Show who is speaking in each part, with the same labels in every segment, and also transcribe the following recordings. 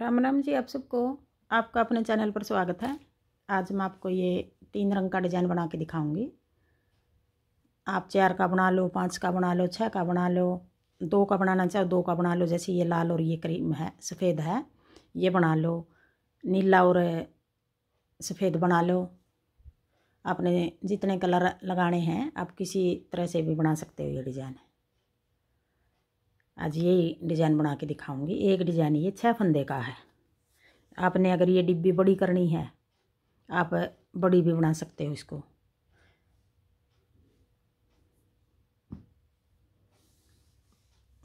Speaker 1: राम राम जी आप सबको आपका अपने चैनल पर स्वागत है आज मैं आपको ये तीन रंग का डिज़ाइन बना के दिखाऊंगी आप चार का बना लो पाँच का बना लो छः का बना लो दो का बनाना चाहो दो का बना लो जैसे ये लाल और ये क्रीम है सफ़ेद है ये बना लो नीला और सफ़ेद बना लो आपने जितने कलर लगाने हैं आप किसी तरह से भी बना सकते हो ये डिज़ाइन है आज ये डिज़ाइन बना के दिखाऊंगी एक डिज़ाइन ये छः फंदे का है आपने अगर ये डिब्बी बड़ी करनी है आप बड़ी भी बना सकते हो इसको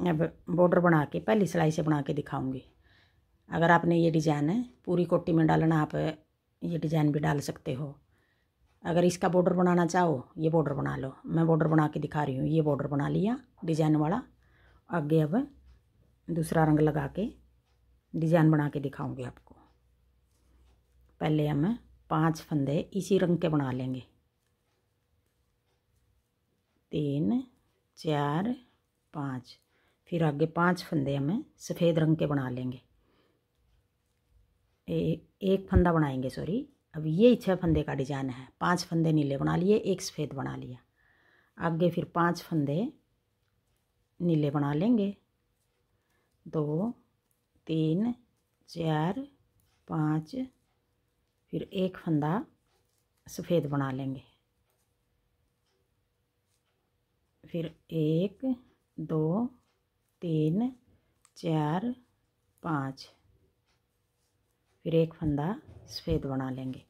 Speaker 1: अब बॉर्डर बना के पहली सिलाई से बना के दिखाऊंगी अगर आपने ये डिज़ाइन है पूरी कोटी में डालना आप ये डिज़ाइन भी डाल सकते हो अगर इसका बॉर्डर बनाना चाहो ये बॉर्डर बना लो मैं बॉर्डर बना के दिखा रही हूँ ये बॉर्डर बना लिया डिज़ाइन वाला आगे अब दूसरा रंग लगा के डिज़ाइन बना के दिखाऊंगी आपको पहले हम पांच फंदे इसी रंग के बना लेंगे तीन चार पाँच फिर आगे पांच फंदे हमें सफ़ेद रंग के बना लेंगे ए, एक फंदा बनाएंगे सॉरी अब ये छः फंदे का डिजाइन है पांच फंदे नीले बना लिए एक सफ़ेद बना लिया आगे फिर पांच फंदे नीले बना लेंगे दो तीन चार पाँच फिर एक फंदा सफ़ेद बना लेंगे फिर एक दो तीन चार पाँच फिर एक फंदा सफ़ेद बना लेंगे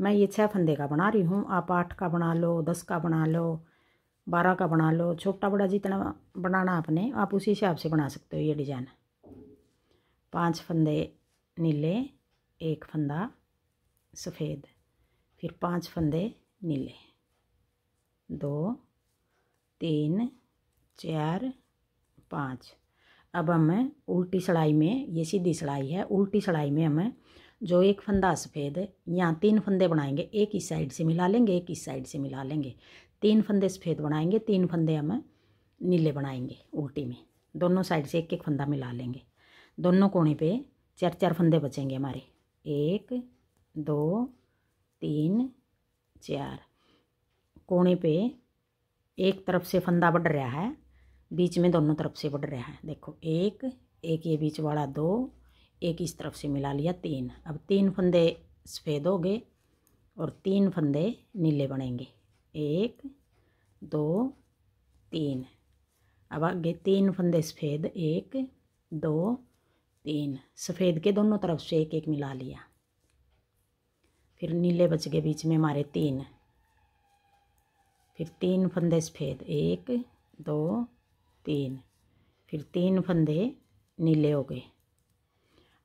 Speaker 1: मैं ये छः फंदे का बना रही हूँ आप आठ का बना लो दस का बना लो बारह का बना लो छोटा बड़ा जितना बनाना आपने आप उसी हिसाब से बना सकते हो ये डिज़ाइन पांच फंदे नीले एक फंदा सफ़ेद फिर पांच फंदे नीले दो तीन चार पाँच अब हम उल्टी सड़ाई में ये सीधी सड़ाई है उल्टी सड़ाई में हम जो एक फंदा सफ़ेद यहाँ तीन फंदे बनाएंगे एक इस साइड से मिला लेंगे एक इस साइड से मिला लेंगे तीन फंदे सफ़ेद बनाएंगे तीन फंदे हम नीले बनाएंगे उल्टी में दोनों साइड से एक एक फंदा मिला लेंगे दोनों कोने पे चार चार फंदे बचेंगे हमारे एक दो तीन चार कोने पे एक तरफ से फंदा बढ़ रहा है बीच में दोनों तरफ से बढ़ रहा है देखो एक एक ये बीच वाला दो एक इस तरफ से मिला लिया तीन अब तीन फंदे सफ़ेद हो गए और तीन फंदे नीले बनेंगे एक दो तीन अब आगे तीन फंदे सफ़ेद एक दो तीन सफ़ेद के दोनों तरफ से एक एक मिला लिया फिर नीले बच गए बीच में हमारे तीन फिर तीन फंदे सफ़ेद एक दो तीन फिर तीन फंदे नीले हो गए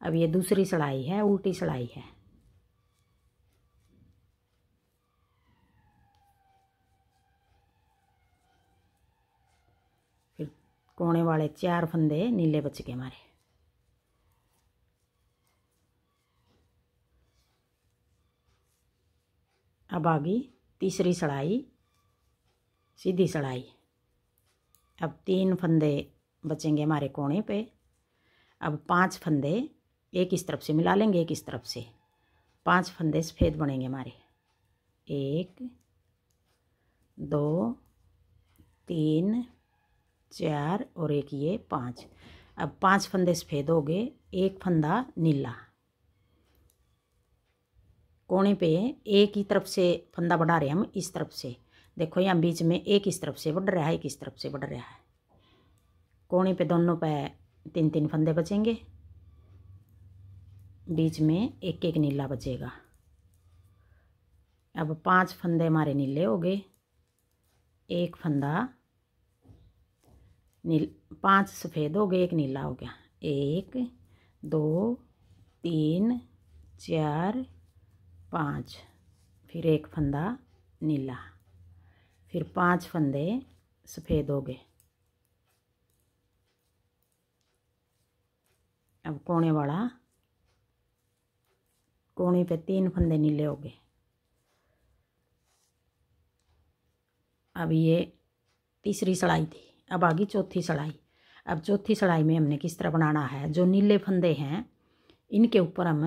Speaker 1: अब ये दूसरी सड़ाई है उल्टी सड़ाई है पौने वाले चार फंदे नीले बच गए हमारे अब आ गई तीसरी सड़ाई सीधी सड़ाई अब तीन फंदे बचेंगे हमारे कोने पे अब पांच फंदे एक इस तरफ से मिला लेंगे एक इस तरफ से पांच फंदे सफ़ेद बनेंगे हमारे एक दो तीन चार और एक ये पाँच अब पांच फंदे सफ़ेद हो गए एक फंदा नीला कोने पे एक ही तरफ से फंदा बढ़ा रहे हैं हम इस तरफ से देखो यहाँ बीच में एक इस तरफ से बढ़ रहा है एक इस तरफ से बढ़ रहा है कोने पे दोनों पे तीन तीन फंदे बचेंगे बीच में एक एक नीला बचेगा अब पांच फंदे हमारे नीले हो गए एक फंदा नील पांच सफ़ेद हो गए एक नीला हो गया एक दो तीन चार पाँच फिर एक फंदा नीला फिर पांच फंदे सफ़ेद हो गए अब कोने वाला कोने पे तीन फंदे नीले हो गए अब ये तीसरी सड़ाई थी अब आ गई चौथी सड़ाई अब चौथी सड़ाई में हमने किस तरह बनाना है जो नीले फंदे हैं इनके ऊपर हम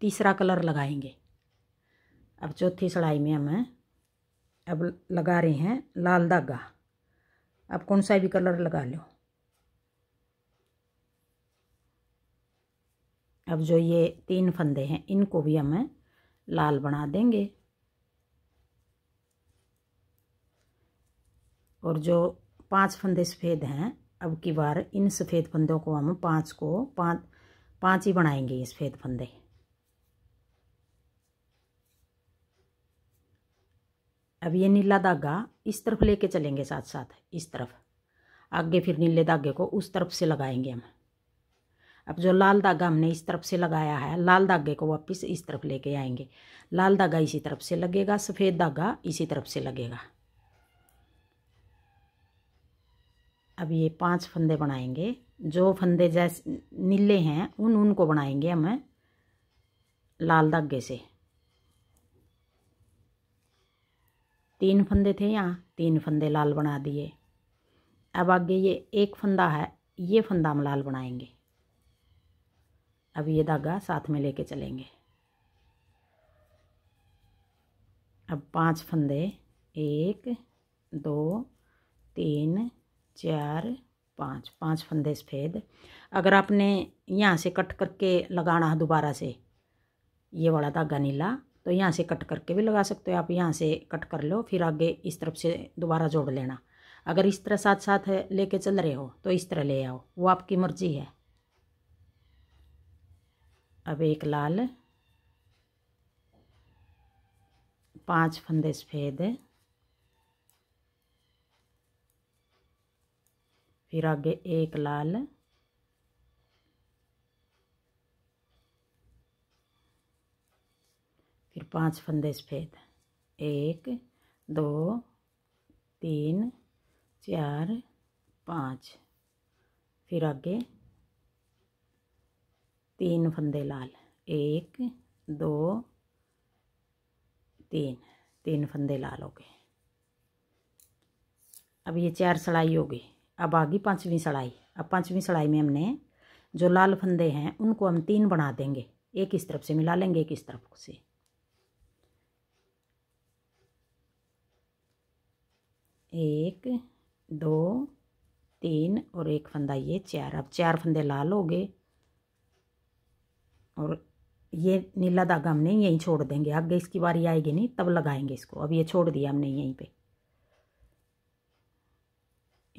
Speaker 1: तीसरा कलर लगाएंगे अब चौथी सड़ाई में हम अब लगा रहे हैं लाल धागा अब कौन सा भी कलर लगा लो अब जो ये तीन फंदे हैं इनको भी हम लाल बना देंगे और जो पांच फंदे सफ़ेद हैं अब की बार इन सफ़ेद फंदों को हम पांच को पाँच पांच ही बनाएंगे ये सफ़ेद फंदे अब ये नीला धागा इस तरफ लेके चलेंगे साथ साथ इस तरफ आगे फिर नीले धागे को उस तरफ से लगाएंगे हम अब जो लाल धागा हमने इस तरफ से लगाया है लाल धागे को वापस इस तरफ लेके आएंगे लाल धागा इसी तरफ से लगेगा सफ़ेद धागा इसी तरफ से लगेगा अब ये पांच फंदे बनाएंगे जो फंदे जैसे नीले हैं उन उनको बनाएंगे हमें लाल धागे से तीन फंदे थे यहाँ तीन फंदे लाल बना दिए अब आगे ये एक फंदा है ये फंदा हम लाल बनाएंगे अब ये धागा साथ में लेके चलेंगे अब पांच फंदे एक दो तीन चार पाँच पाँच फंदे सफ़ेद अगर आपने यहाँ से कट करके लगाना है दोबारा से ये वाला धागा नीला तो यहाँ से कट करके भी लगा सकते हो आप यहाँ से कट कर लो फिर आगे इस तरफ से दोबारा जोड़ लेना अगर इस तरह साथ साथ लेके चल रहे हो तो इस तरह ले आओ वो आपकी मर्ज़ी है अब एक लाल पांच फंदे सफ़ेद फिर आगे एक लाल फिर पांच फंदे सफ़ेद एक दो तीन चार पाँच फिर आगे तीन फंदे लाल एक दो तीन तीन फंदे लाल हो गए अब ये चार सड़ाई होगी अब आ गई पाँचवीं सड़ाई अब पाँचवीं सड़ाई में हमने जो लाल फंदे हैं उनको हम तीन बना देंगे एक इस तरफ से मिला लेंगे एक इस तरफ से एक दो तीन और एक फंदा ये चार अब चार फंदे लाल हो गए और ये नीला धागा हमने यहीं छोड़ देंगे आगे इसकी बारी आएगी नहीं तब लगाएंगे इसको अब ये छोड़ दिया हमने यहीं पे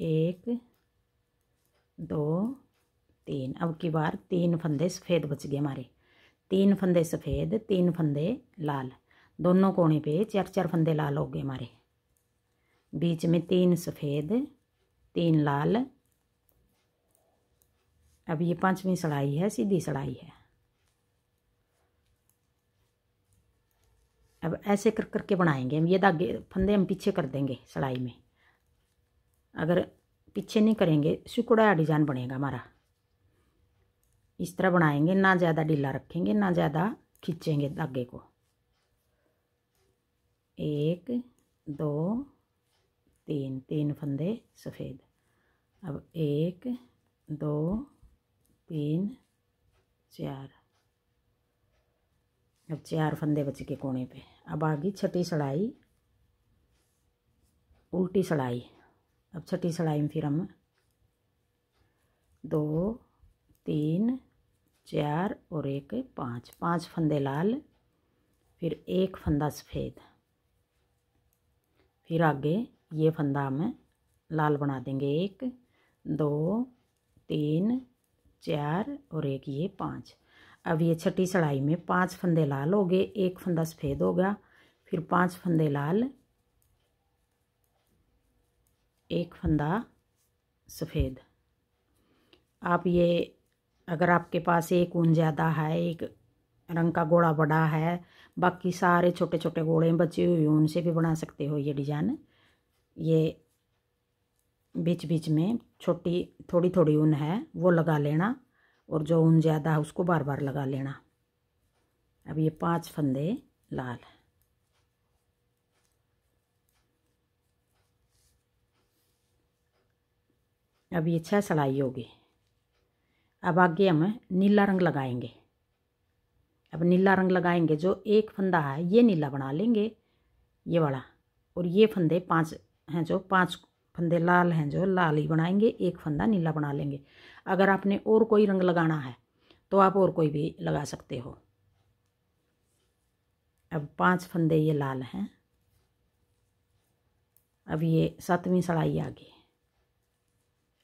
Speaker 1: एक दो तीन अब की बार तीन फंदे सफ़ेद बच गए हमारे तीन फंदे सफ़ेद तीन फंदे लाल दोनों कोने पे चार चार फंदे लाल हो गए हमारे बीच में तीन सफ़ेद तीन लाल अब ये पांचवी सड़ाई है सीधी सड़ाई है अब ऐसे कर करके बनाएंगे हम ये धागे फंदे हम पीछे कर देंगे सड़ाई में अगर पीछे नहीं करेंगे सिकुड़ा डिजाइन बनेगा हमारा इस तरह बनाएंगे ना ज़्यादा ढीला रखेंगे ना ज़्यादा खींचेंगे धागे को एक दो तीन तीन फंदे सफ़ेद अब एक दो तीन चार अब चार फंदे बच के कोने पे अब आ गई छठी सड़ाई उल्टी सड़ाई अब छठी सड़ाई में फिर हम दो तीन चार और एक पाँच पाँच फंदे लाल फिर एक फंदा सफ़ेद फिर आगे ये फंदा हम लाल बना देंगे एक दो तीन चार और एक ये पाँच अब ये छठी सड़ाई में पाँच फंदे लाल हो गए एक फंदा सफ़ेद होगा फिर पाँच फंदे लाल एक फंदा सफ़ेद आप ये अगर आपके पास एक ऊन ज़्यादा है एक रंग का घोड़ा बड़ा है बाकी सारे छोटे छोटे घोड़े बचे हुए ऊन से भी बना सकते हो ये डिजाइन ये बीच बीच में छोटी थोड़ी थोड़ी ऊन है वो लगा लेना और जो ऊन ज़्यादा है उसको बार बार लगा लेना अब ये पांच फंदे लाल अब ये छः सिलाई होगी अब आगे हम नीला रंग लगाएंगे अब नीला रंग लगाएंगे जो एक फंदा है ये नीला बना लेंगे ये वाला और ये फंदे पांच हैं जो पांच फंदे लाल हैं जो लाल ही बनाएंगे एक फंदा नीला बना लेंगे अगर आपने और कोई रंग लगाना है तो आप और कोई भी लगा सकते हो अब पांच फंदे ये लाल हैं अब ये सातवीं सड़ाई आ गई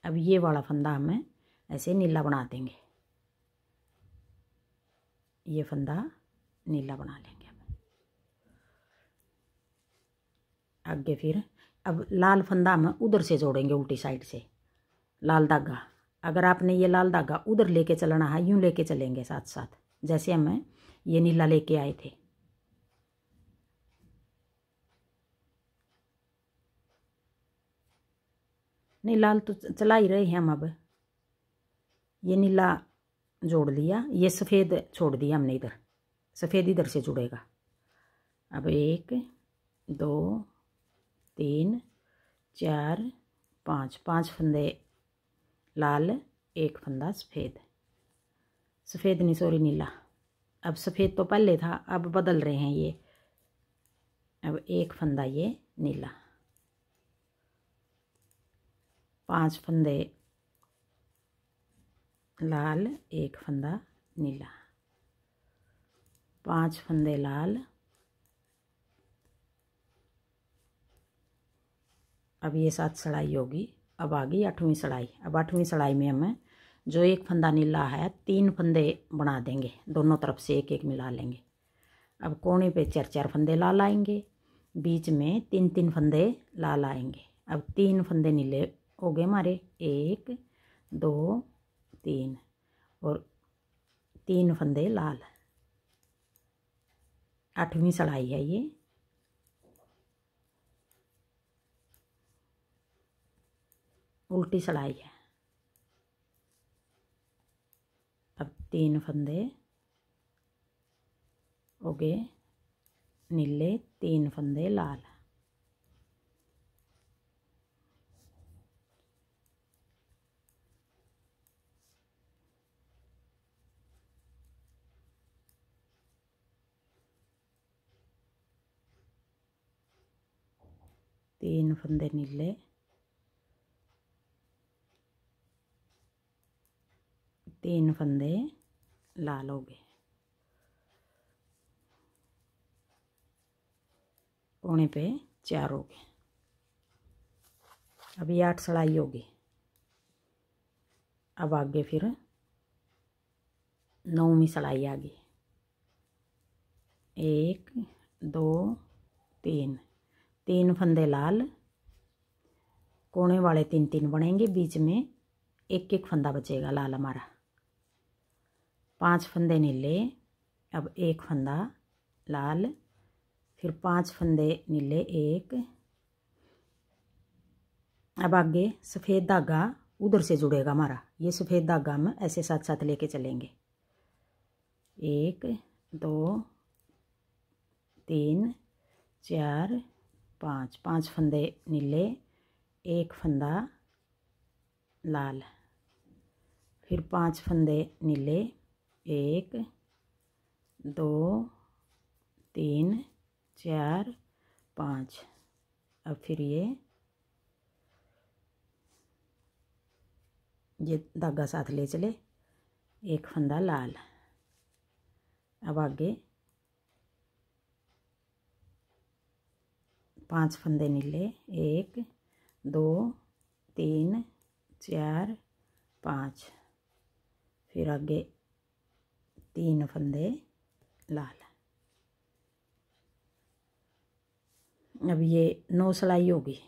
Speaker 1: अब ये वाला फंदा हमें ऐसे नीला बना देंगे ये फंदा नीला बना लेंगे हम आगे फिर अब लाल फंदा हम उधर से जोड़ेंगे उल्टी साइड से लाल धागा अगर आपने ये लाल धागा उधर लेके चलना है यूं लेके चलेंगे साथ साथ जैसे हमें ये नीला लेके आए थे नहीं लाल तो चला ही रहे हैं हम अब ये नीला जोड़ लिया ये सफ़ेद छोड़ दिया हमने इधर सफ़ेद इधर से जुड़ेगा अब एक दो तीन चार पाँच पाँच फंदे लाल एक फंदा सफ़ेद सफ़ेद नहीं सॉरी नीला अब सफ़ेद तो पहले था अब बदल रहे हैं ये अब एक फंदा ये नीला पांच फंदे लाल एक फंदा नीला पांच फंदे लाल अब ये सात सड़ाई होगी अब आ गई आठवीं सड़ाई अब आठवीं सड़ाई में हम जो एक फंदा नीला है तीन फंदे बना देंगे दोनों तरफ से एक एक मिला लेंगे अब कोने पे चार चार फंदे लाल आएंगे बीच में तीन तीन फंदे लाल आएंगे अब तीन फंदे नीले हो गए हमारे एक दो तीन और तीन फंदे लाल आठवीं सिलाई है ये उल्टी सिलाई है अब तीन फंदे हो गए नीले तीन फंदे लाल तीन फंदे नीले तीन फंदे लाल हो गए पौने पे चार हो गए अभी आठ सड़ाई होगी अब आगे फिर नौवीं सड़ाई आ गई एक दो तीन तीन फंदे लाल कोने वाले तीन तीन बनेंगे बीच में एक एक फंदा बचेगा लाल हमारा पांच फंदे नीले अब एक फंदा लाल फिर पांच फंदे नीले एक अब आगे सफ़ेद धागा उधर से जुड़ेगा हमारा ये सफ़ेद धागा हम ऐसे साथ साथ लेके चलेंगे एक दो तीन चार पाँच पाँच फंदे नीले एक फंदा लाल फिर पांच फंदे नीले एक दो तीन चार पाँच अब फिर ये ये धागा साथ ले चले एक फंदा लाल अब आगे पांच फंदे नीले एक दो तीन चार पाँच फिर आगे तीन फंदे लाल अब ये नौ सिलाई होगी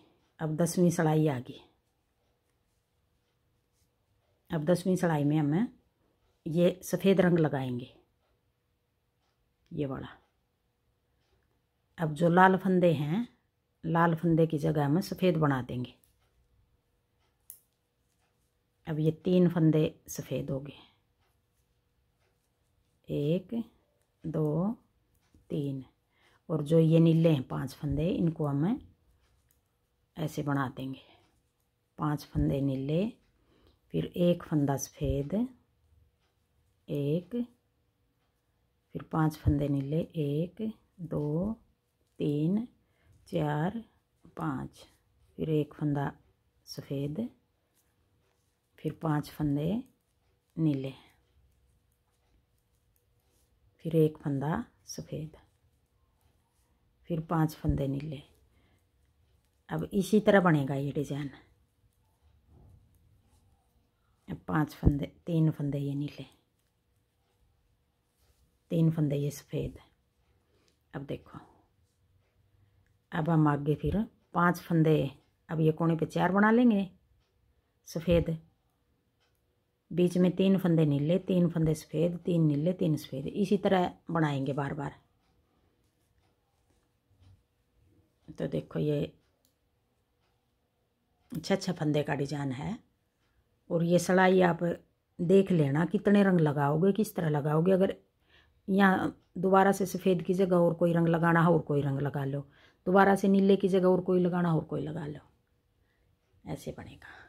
Speaker 1: अब दसवीं सिलाई आ गई अब दसवीं सिलाई में हम ये सफ़ेद रंग लगाएंगे ये वाला अब जो लाल फंदे हैं लाल फंदे की जगह हमें सफ़ेद बना देंगे अब ये तीन फंदे सफ़ेद हो गए एक दो तीन और जो ये नीले हैं पांच फंदे इनको हम ऐसे बना देंगे पांच फंदे नीले फिर एक फंदा सफ़ेद एक फिर पांच फंदे नीले एक दो तीन चार पाँच फिर एक फंदा सफ़ेद फिर पांच फंदे नीले फिर एक फंदा सफ़ेद फिर पांच फंदे नीले अब इसी तरह बनेगा ये डिज़ाइन अब पांच फंदे तीन फंदे ये नीले तीन फंदे ये सफ़ेद अब देखो अब हम आगे फिर पांच फंदे अब ये कोने पे चार बना लेंगे सफ़ेद बीच में तीन फंदे नीले तीन फंदे सफ़ेद तीन नीले तीन सफ़ेद इसी तरह बनाएंगे बार बार तो देखो ये अच्छा अच्छा फंदे का डिजाइन है और ये सिलाई आप देख लेना कितने रंग लगाओगे किस तरह लगाओगे अगर यहाँ दोबारा से सफ़ेद की जगह और कोई रंग लगाना हो और कोई रंग लगा लो दोबारा से नीले की जगह और कोई लगाना और कोई लगा लो ऐसे बनेगा